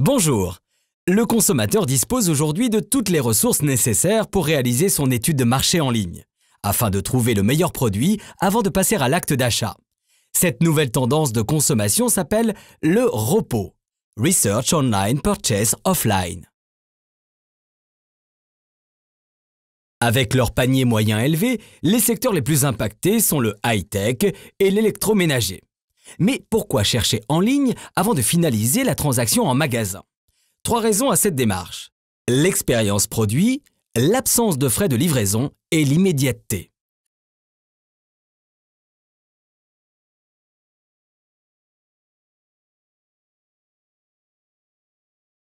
Bonjour Le consommateur dispose aujourd'hui de toutes les ressources nécessaires pour réaliser son étude de marché en ligne, afin de trouver le meilleur produit avant de passer à l'acte d'achat. Cette nouvelle tendance de consommation s'appelle le repos, Research Online Purchase Offline. Avec leur panier moyen élevé, les secteurs les plus impactés sont le high-tech et l'électroménager. Mais pourquoi chercher en ligne avant de finaliser la transaction en magasin Trois raisons à cette démarche. L'expérience produit, l'absence de frais de livraison et l'immédiateté.